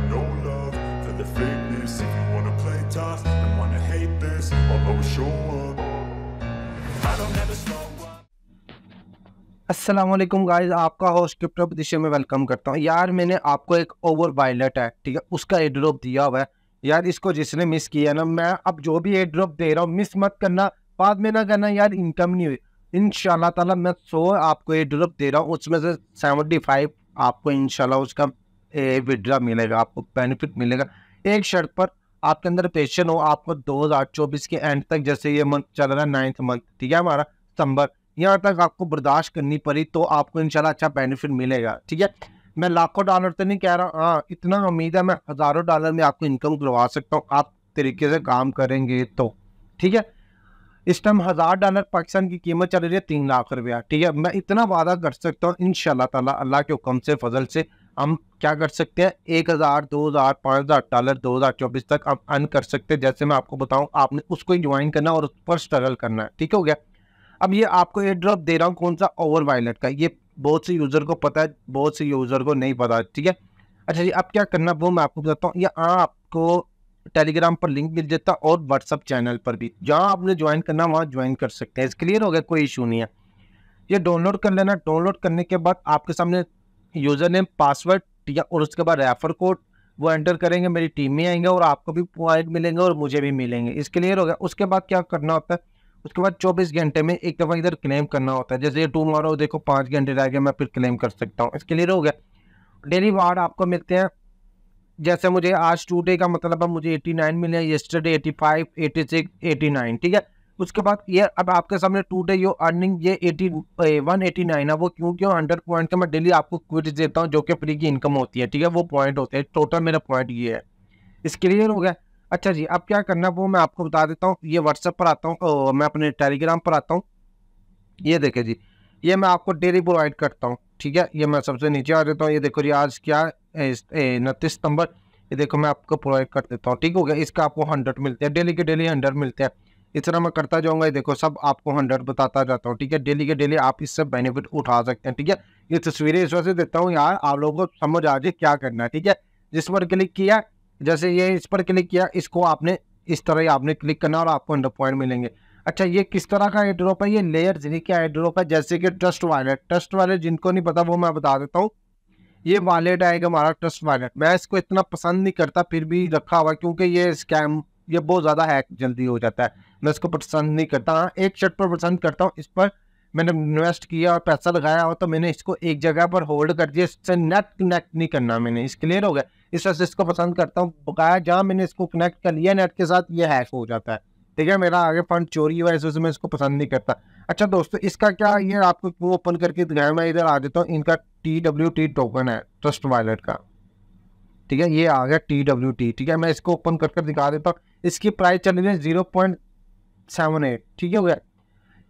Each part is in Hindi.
got no love for the fakeness If you wanna play tough and wanna hate this I'll always show up I don't ever slow Aslam guys आपका होस्ट क्रिप्टो पतिशे में वेलकम करता हूँ यार मैंने आपको एक ओवर वायलेट है ठीक है उसका एड्रॉप दिया हुआ है यार इसको जिसने मिस किया ना मैं अब जो भी एड्रॉप दे रहा हूँ मिस मत करना बाद में ना करना यार इनकम नहीं हुई इन ताला मैं सो आपको एड्रॉप दे रहा हूँ उसमें से सेवेंटी फाइव आपको इनशाला उसका विड्रा मिलेगा आपको बेनिफिट मिलेगा एक शर्त पर आपके अंदर पेशन हो आपको 2024 के एंड तक जैसे ये मंथ चल रहा है नाइन्थ मंथ ठीक है हमारा सितंबर यहाँ तक आपको बर्दाश्त करनी पड़ी तो आपको इंशाल्लाह अच्छा बेनिफिट मिलेगा ठीक है मैं लाखों डॉलर तो नहीं कह रहा हाँ इतना उम्मीद है मैं हज़ारों डॉलर में आपको इनकम करवा सकता हूँ आप तरीके से काम करेंगे तो ठीक है इस टाइम हज़ार डॉलर पाकिस्तान की कीमत चल रही है तीन लाख रुपया ठीक है मैं इतना वादा कर सकता हूँ इन शाला तला अल्लाह के हुक्म से फजल से हम क्या कर सकते हैं एक हज़ार दो हज़ार पाँच हज़ार डॉलर दो हज़ार चौबीस तक आप अर्न कर सकते हैं जैसे मैं आपको बताऊँ आपने उसको ही ज्वाइन करना और उस पर स्ट्रगल करना है ठीक हो गया अब ये आपको एयर ड्रॉप दे रहा हूँ कौन सा ओवर वायलेट का ये बहुत से यूज़र को पता है बहुत से यूज़र को नहीं पता ठीक है अच्छा जी अब क्या करना वो मैं आपको बताता हूँ ये आपको टेलीग्राम पर लिंक मिल जाता और व्हाट्सअप चैनल पर भी जहाँ आपने ज्वाइन करना वहाँ ज्वाइन कर सकते हैं क्लियर हो गया कोई इशू नहीं है ये डाउनलोड कर लेना डाउनलोड करने के बाद आपके सामने यूज़र नेम पासवर्ड या और उसके बाद रेफर कोड वो एंटर करेंगे मेरी टीम में आएंगे और आपको भी पॉइंट मिलेंगे और मुझे भी मिलेंगे इस क्लियर हो गया उसके बाद क्या करना होता है उसके बाद चौबीस घंटे में एक दफ़ा इधर क्लेम करना होता है जैसे टू मारो देखो पाँच घंटे रह गए मैं फिर क्लेम कर सकता हूँ इस क्लियर हो गया डेली वार्ड आपको मिलते हैं जैसे मुझे आज टू डे का मतलब है मुझे एटी नाइन मिले yesterday eighty five eighty six eighty nine ठीक है उसके बाद ये अब आपके सामने टू डे यू अर्निंग ये एटी वन एटी नाइन है वो क्यों क्यों हंड्रेड पॉइंट का मैं डेली आपको क्विट देता हूँ जो कि फ्री की इनकम होती है ठीक है वो पॉइंट होते हैं टोटल मेरा पॉइंट ये है इस क्लियर हो गया अच्छा जी अब क्या करना वो मैं आपको बता देता हूँ ये व्हाट्सएप पर आता हूँ मैं अपने टेलीग्राम पर आता हूँ ये देखे जी ये मैं आपको डेली प्रोवाइड करता हूँ ठीक है ये मैं सबसे नीचे आ देता हूँ ये देखो जी आज क्या उनतीस सितंबर ये देखो मैं आपको प्रोवाइड कर देता हूँ ठीक हो गया इसका आपको हंड्रेड मिलते हैं डेली के डेली हंड्रेड मिलते हैं इस तरह मैं करता जाऊँगा देखो सब आपको हंड्रेड बताता जाता हूँ ठीक है डेली के डेली आप इससे बेनिफिट उठा सकते हैं ठीक है ये तस्वीरें इस वजह से देता हूँ यार आप लोगों को समझ आ जाए क्या करना है ठीक है जिस पर क्लिक किया जैसे ये इस पर क्लिक किया इसको आपने इस तरह ही आपने क्लिक करना और आपको हंड्रेड पॉइंट मिलेंगे अच्छा ये किस तरह का एड्रोप है ये लेयर जिन्हें का एड्रोप है जैसे कि ट्रस्ट वॉलेट ट्रस्ट वॉलेट जिनको नहीं पता वो मैं बता देता हूँ ये वॉलेट आएगा हमारा ट्रस्ट वॉलेट मैं इसको इतना पसंद नहीं करता फिर भी रखा हुआ क्योंकि ये स्कैम ये बहुत ज़्यादा हैक जल्दी हो जाता है मैं इसको पसंद नहीं करता हाँ एक शर्ट पर पसंद करता हूँ इस पर मैंने इन्वेस्ट किया और पैसा लगाया हो तो मैंने इसको एक जगह पर होल्ड कर दिया इससे नेट कनेक्ट नहीं करना मैंने इस क्लियर हो गया इस वजह से इसको पसंद करता हूँ बकाया जहाँ मैंने इसको कनेक्ट कर लिया नेट के साथ ये हैक हो जाता है ठीक है मेरा आगे फंड चोरी हुआ इस वजह से मैं इसको पसंद नहीं करता अच्छा दोस्तों इसका क्या ये आपको ओपन करके दिखाया मैं इधर आ देता हूँ इनका टी डब्ल्यू टी टोकन है ट्रस्ट वॉलेट का ठीक है ये आ गया टी डब्ल्यू टी ठीक है मैं इसको ओपन कर कर दिखा देता हूँ इसकी प्राइस चल रही है जीरो पॉइंट सेवन एट ठीक है भैया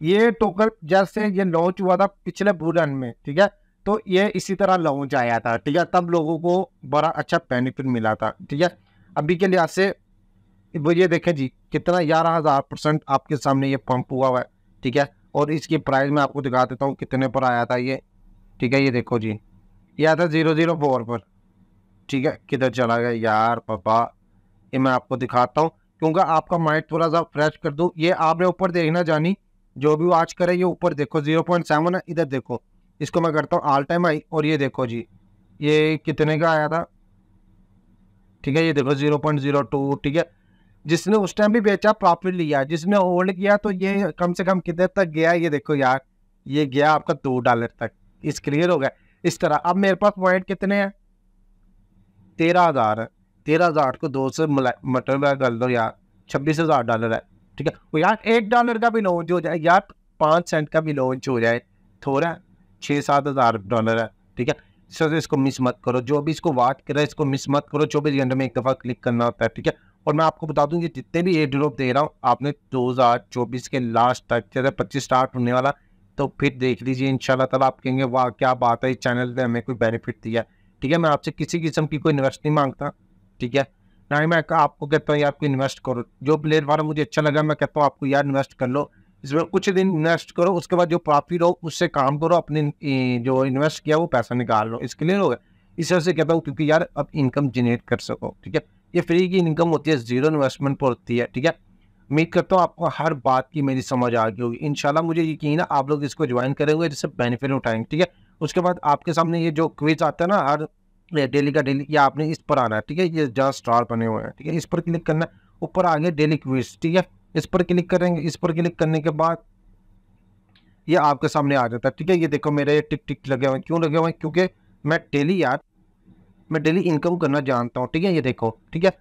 ये टोकन जैसे ये लॉन्च हुआ था पिछले रन में ठीक है तो ये इसी तरह लॉन्च आया था ठीक है तब लोगों को बड़ा अच्छा बेनिफिट मिला था ठीक है अभी के लिहाज से वो ये देखें जी कितना ग्यारह हज़ार परसेंट आपके सामने ये पंप हुआ हुआ है ठीक है और इसकी प्राइस मैं आपको दिखा देता हूँ कितने पर आया था ये ठीक है ये देखो जी ये आया था ज़ीरो ज़ीरो फोर पर ठीक है किधर चला गया यार पापा ये मैं आपको दिखाता हूँ क्योंकि आपका माइंड थोड़ा सा फ्रेश कर दूँ ये आपने ऊपर देखना जानी जो भी आज करे ये ऊपर देखो जीरो पॉइंट सेवन है इधर देखो इसको मैं करता हूँ आल टाइम आई और ये देखो जी ये कितने का आया था ठीक है ये देखो जीरो पॉइंट जीरो टू ठीक है जिसने उस टाइम भी बेचा प्रॉफिट लिया जिसने होल्ड किया तो ये कम से कम किधर तक गया ये देखो यार ये गया आपका दो डॉलर तक इस क्लियर हो गया इस तरह अब मेरे पास पॉइंट कितने हैं तेरह हज़ार है तेरह हज़ार को दो से मल्टीप्लाई कर दो यार छब्बीस हज़ार डॉलर है ठीक है वो यार एक डॉलर का भी लॉन्च हो जाए यार पाँच सेंट का भी लॉन्च हो जाए थोड़ा छः सात हज़ार डॉलर है ठीक है सर इसको मिस मत करो जो भी इसको वाच है इसको मिस मत करो चौबीस घंटे में एक दफ़ा क्लिक करना होता है ठीक है और मैं आपको बता दूँ कि जितने भी एयर ड्रॉप दे रहा हूँ आपने दो हज़ार चौबीस के लास्ट तक जैसे पच्चीस स्टार्ट होने वाला तो फिर देख लीजिए इन तब आप कहेंगे वाह क्या बात है इस चैनल ने हमें कोई बेनिफिट दिया है ठीक है मैं आपसे किसी किस्म की कोई इन्वेस्ट नहीं मांगता ठीक है ना ही मैं आपको कहता हूँ यार आपको इन्वेस्ट करो जो प्लेयर वाला मुझे अच्छा लगा मैं कहता हूँ आपको यार इन्वेस्ट कर लो इसमें कुछ दिन इन्वेस्ट करो उसके बाद जो प्रॉफिट हो उससे काम करो अपने जो इन्वेस्ट किया वो पैसा निकाल लो इसके लिए होगा इस वजह से कहता हूँ क्योंकि यार अब इनकम जनरेट कर सको ठीक है ये फ्री की इनकम होती है जीरो इन्वेस्टमेंट पर होती है ठीक है उम्मीद करता हूँ आपको हर बात की मेरी समझ आ गई होगी इन मुझे यकीन है आप लोग इसको ज्वाइन करेंगे जिससे बेनिफिट उठाएंगे ठीक है उसके बाद आपके सामने ये जो क्विज आता है ना हर डेली का डेली या आपने इस पर आना है ठीक है ये जहाँ स्टार बने हुए हैं ठीक है इस पर क्लिक करना है ऊपर आगे डेली क्विज ठीक है इस पर क्लिक करेंगे इस पर क्लिक करने के बाद ये आपके सामने आ जाता है ठीक है ये देखो मेरे ये टिक टिक लगे हुए हैं क्यों लगे हुए हैं क्योंकि मैं डेली यार मैं डेली इनकम करना जानता हूँ ठीक है ये देखो ठीक है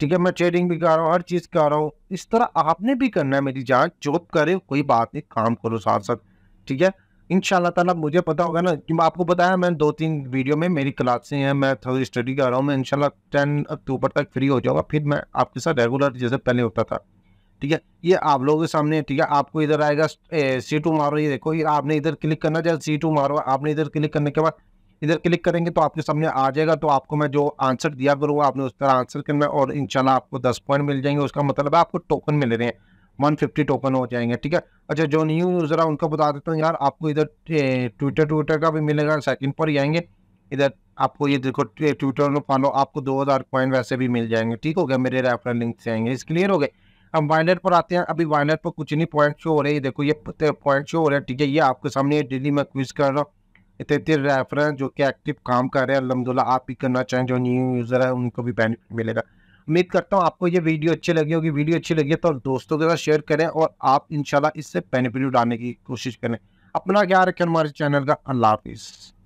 ठीक है मैं ट्रेडिंग भी कर रहा हूँ हर चीज़ कर रहा हूँ इस तरह आपने भी करना है मेरी जान जॉब करे कोई बात नहीं काम करो साथ साथ ठीक है इन ताला मुझे पता होगा ना कि मैं आपको बताया मैं दो तीन वीडियो में मेरी क्लासें हैं मैं थोड़ी स्टडी कर रहा हूँ मैं शाला टेन अक्टूबर तक फ्री हो जाऊँगा फिर मैं आपके साथ रेगुलर जैसे पहले होता था ठीक है ये आप लोगों के सामने ठीक है आपको इधर आएगा सी टू मारो ये देखो ये आपने इधर क्लिक करना जैसे सी टू मारो आपने इधर क्लिक करने के बाद इधर क्लिक करेंगे तो आपके सामने आ जाएगा तो आपको मैं जो आंसर दिया करूँगा आपने उस पर आंसर करना और इन आपको दस पॉइंट मिल जाएंगे उसका मतलब है आपको टोकन मिल रहे हैं वन फिफ्टी टोकन हो जाएंगे ठीक है अच्छा जो न्यू यूज़र है उनको बता देता हूँ यार आपको इधर ट्विटर ट्विटर का भी मिलेगा सेकंड पर ही आएंगे इधर आपको ये देखो ट्विटर में फॉलो आपको 2000 पॉइंट वैसे भी मिल जाएंगे ठीक हो गया मेरे रेफरल लिंक से आएंगे इस क्लियर हो गए अब वाइनर पर आते हैं अभी वाइनर पर कुछ नहीं पॉइंट शो हो रहे हैं देखो ये पॉइंट शो हो रहे हैं ठीक है ये आपके सामने डेली मैं क्विज कर रहा हूँ इतने इतने रेफरेंस जो कि एक्टिव काम कर रहे हैं अलहमदुल्ला आप भी करना चाहें जो न्यू यूज़र है उनको भी बेनिफिट मिलेगा उम्मीद करता हूँ आपको ये वीडियो अच्छी लगी होगी वीडियो अच्छी लगी है तो दोस्तों के साथ शेयर करें और आप इंशाल्लाह इससे बेनिफिट उठाने की कोशिश करें अपना क्या रखें हमारे चैनल का अल्लाह हाफिज़